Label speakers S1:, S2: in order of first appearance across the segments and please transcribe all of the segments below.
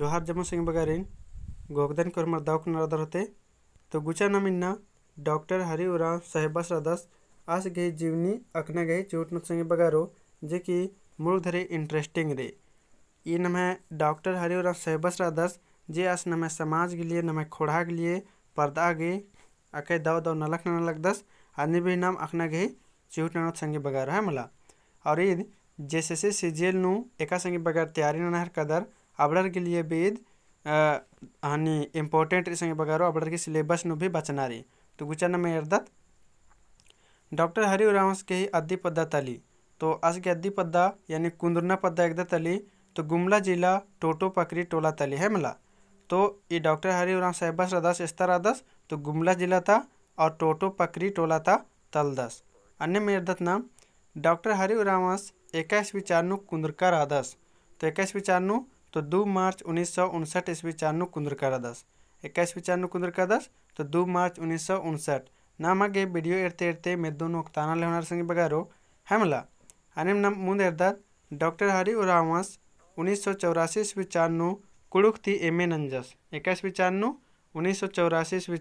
S1: ᱡᱚᱦᱟᱨ ᱡᱮᱢᱚᱱ सिंह ᱵᱟᱜᱟᱨᱤᱱ ᱜᱚᱜᱫᱟᱱ ᱠᱚᱨᱢᱟ ᱫᱟᱣᱠ होते तो गुचा नमिन्ना डॉक्टर हरि उराव साहेबास रदस आस गई जीवनी अखने गई चूट सिंह बगारो जे कि मूल धरे इंटरेस्टिंग रे ये नम है डॉक्टर हरि उराव साहेबास रदस जे आस नमें समाज के लिए नमें खोड़ा के लिए पर्दा गे अके दव दाव नलक न नलक दस आदि भी नाम अखना गई चूट ननत संगे बगैर है मला और ईद जैसे से नू एका संगे बगैर तैयारी नहर कदर अबर के लिए બેદ हानि इम्पोर्टेंट संगे बगारो अपडर के सिलेबस नु भी बचना रही तो गुचा में अर्दत डॉक्टर हरि उरावंश के ही अद्दी पद्दा तली तो अस के अद्दी पद्दा यानी कुंदरना पद्दा एकदा तली तो गुमला जिला टोटो पकरी टोला तली है मिला तो ये डॉक्टर हरि उराम साहबस रदस इस्तर अदस तो गुमला जिला था और टोटो पकरी टोला था तल दस अन्य अर्दत नाम डॉक्टर हरि उरावंश एक्स विचारनु कुंदरका आदस तो इक्कीस विचारनु तो दो मार्च उन्नीस सौ उनसठ ईस्वी का दस इक्कीस विचार कुंद्रका दस तो दो मार्च उन्नीस सौ उनसठ नाम आगे वीडियो एरते एरते मेदन ताना लेना संगे बगैर हेमला अनेम नम मुद्द डॉक्टर हरि उरावंश उन्नीस सौ चौरासी ईस्वी चार कुड़ुक थी एम ए नंजस इक्कीस विचार उन्नीस सौ चौरासी ईस्वी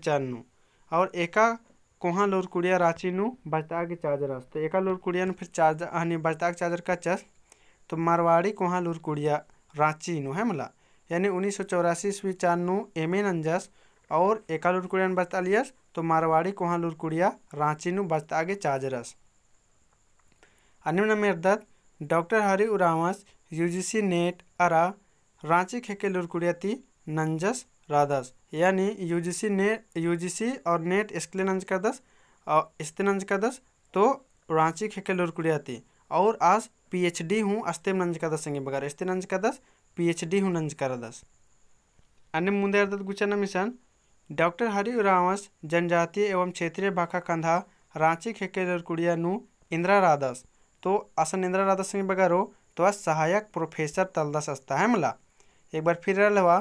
S1: और एका कोहा लोर कुड़िया रांची बजता के चार्जर तो एका लोर कुड़िया ने फिर चार्जर बजता के चार्जर का चस तो मारवाड़ी कोहा लोर कुड़िया रांची है मतलब यानी उन्नीस सौ चौरासी ईस्वी चानू एम एन अंजस और एका लुरकुड़िया लुरकुड़ियन बस्तालियस तो मारवाड़ी कोहा लुरकुड़िया रांची नु बस्ता आगे चाजरस अन्य मेरदत डॉक्टर हरि उरावस यूजीसी नेट अरा रांची खेके लुरकुड़िया लुरकुड़ियती नंजस रादस यानी यू जी यूजीसी नेट सी और नेट इसके नंज कर दस और इसते नंज कर दस तो रांची खेके लुरकुड़िया लुरकुड़ियती और आज पीएचडी हूँ अस्तेम नंज का दस संगे बगार एस्ते नंज का दस पीएचडी हूँ नंज का दस अन्य मुंदे अर्दत गुचन मिशन डॉक्टर हरि रावस जनजातीय एवं क्षेत्रीय भाखा कंधा रांची खेके कुड़िया नु इंदिरा राधस तो असन इंदिरा राधस संगे बगारो तो अस सहायक प्रोफेसर तलदस अस्ता है मिला एक बार फिर रहा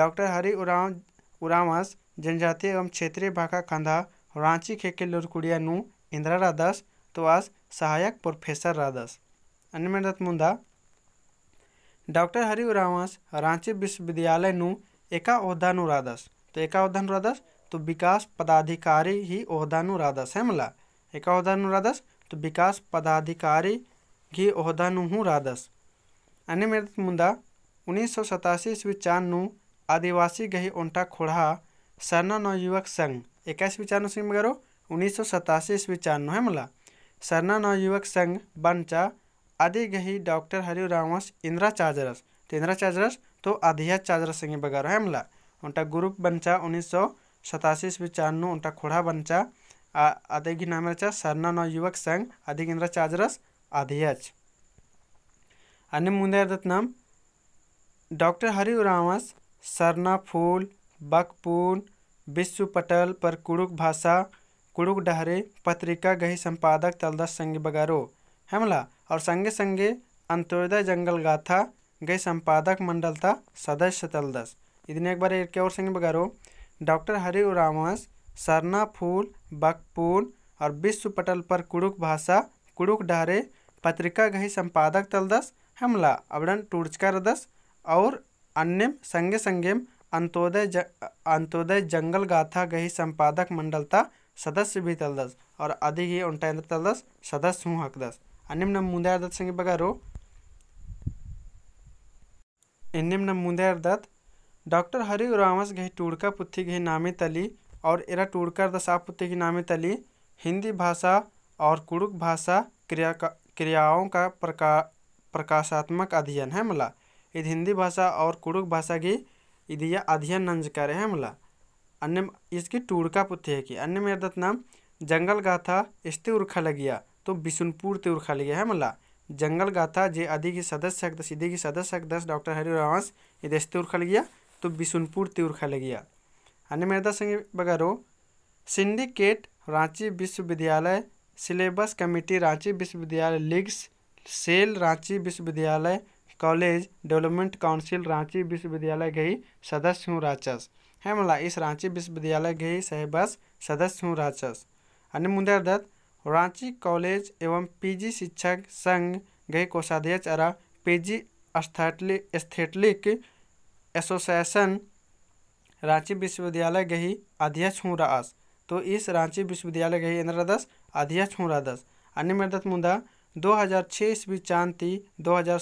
S1: डॉक्टर हरि उराव उरावस जनजातीय एवं क्षेत्रीय भाखा कंधा रांची खेके लुरकुड़िया नू इंदिरा राधस तो आज सहायक प्रोफेसर राधस अनिमदत्त मुंडा डॉक्टर हरि उरावंस रांची विश्वविद्यालय नु एका अहदा नु रादस तो एका अहदा नु रादस तो विकास पदाधिकारी ही अहदा नु रादस है मला एका अहदा नु रादस तो विकास पदाधिकारी ही अहदा नु हूं रादस अनिमदत्त मुंडा 1987 ईस्वी चान नु आदिवासी गही ओंटा खोड़ा सरना नौ युवक संघ एक चानो सिंह करो उन्नीस सौ सतासी ईस्वी चानो है मला सरना नौ युवक संघ बनचा गही डॉक्टर हरि रामस इंद्रा चार्जरस तो तो आधिया चार्जरस संगे बगारो हमला उनका ग्रुप बनचा उन्नीस सौ सतासी ईस्वी चानू उनका खोड़ा बनचा घी नाम रचा सरना नौ युवक संघ आदि इंद्रा चार्जरस आधियाच अन्य दत्त नाम डॉक्टर हरि रामस सरना फूल बकपून विश्व पटल पर कुड़ुक भाषा कुड़ुक डहरे पत्रिका गही संपादक तलदस संग बगारो हेमला और संगे संगे अंत्योदय जंगल गाथा गए संपादक मंडल था सदस्य तलदस इतने एक बार एक के और संगे बगारो डॉक्टर हरि उरामस सरना फूल बकपुल और विश्व पटल पर कुड़ुक भाषा कुड़ुक डारे पत्रिका गही संपादक तलदस हमला अवरण टूर्चका दस और अन्यम संगे संगेम अंतोदय अंत्योदय जंगल गाथा गही संपादक मंडलता सदस्य भी तलदस और अधिक ही तल तलदस सदस्य हूँ हकदस अन्यम ಮುಂದೆ ಅರ್ಧದ ಸಂಖ್ಯೆ ಬಗಾರು ಎನ್ನೆಮ್ನ ಮುಂದೆ ಅರ್ಧದ डॉक्टर हरी रामस घे टूड़का पुथी घे नामे तली और एरा टूड़कर दसा पुथी घे नामे तली हिंदी भाषा और कुड़ुक भाषा क्रिया का क्रियाओं का प्रका प्रकाशात्मक अध्ययन है मला इध हिंदी भाषा और कुड़ुक भाषा की यह अध्ययन नंज करे है मला अन्य इसकी टूड़का पुथी है कि अन्य मेरदत नाम जंगल गाथा इस्ती उर्खा लगिया तो बिशुनपुर है मतलब जंगल गाथा जे आदि के सदस्य तो सीधे के सदस्य दस डॉक्टर हरिवंश ये देश लिया तो बिशुनपुर लिया अन्य मेरा संगे बगैरो सिंडिकेट रांची विश्वविद्यालय सिलेबस कमेटी रांची विश्वविद्यालय लीग्स सेल रांची विश्वविद्यालय कॉलेज डेवलपमेंट काउंसिल रांची विश्वविद्यालय गई सदस्य हूँ राचस है मतलब इस रांची विश्वविद्यालय गई सहबस सदस्य हूँ राचस अन्य मुंदर दत्त रांची कॉलेज एवं पीजी शिक्षक संघ गए कोषाध्यक्ष अरा पीजी स्थेटलिक एसोसिएशन रांची विश्वविद्यालय गही अध्यक्ष हूँ रास तो इस रांची विश्वविद्यालय गही इंदिरा दस अध्यक्ष हूँ रादस अन्य मृदत मुदा 2006 ईस्वी चांद ती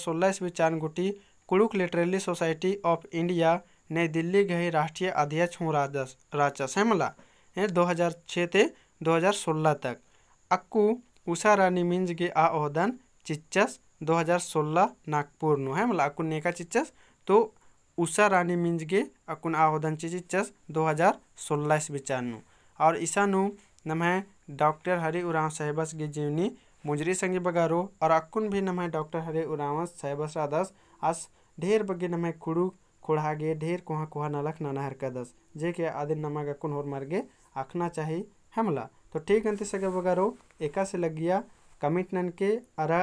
S1: सोलह ईस्वी चांद गुटी Kurukh literary society of India New Delhi गई राष्ट्रीय अध्यक्ष हूँ राजस राचस है मिला दो हज़ार छः से सोलह तक अक्कू उषा रानी मिंज के आदन चिच्चस 2016 नागपुर नु है मतलब अकुन नेका चिच्चस तो उषा रानी मिंज के अकुन आहोदन चिच्चस दो हज़ार सोलह बिचानु और ईसा नु नम है डॉक्टर हरि उराव साहेबस की जीवनी मुजरी संगे बगारो और अकुन भी नम है डॉक्टर हरि उराव साहेबस रादस अस ढेर बगे नम है खुड़ू खुड़ागे ढेर कुहा कुहा नलख ननहर कदस जे के आदि नमक अकुन और मर गे आखना चाहिए हमला तो ठीक अंत सके बगारो एका से लग गया नन के अरा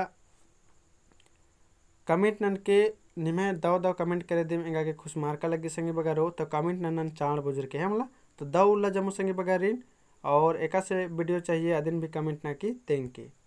S1: नन के निमे दव दव कमेंट करे देम एंगा के खुश मार्का लगे संगे बगारो तो कमेंट नन चाण बुजुर्ग के हमला तो दव उल्ला जमो संगे बगारिन और एका से वीडियो चाहिए अदिन भी कमेंट ना की थैंक यू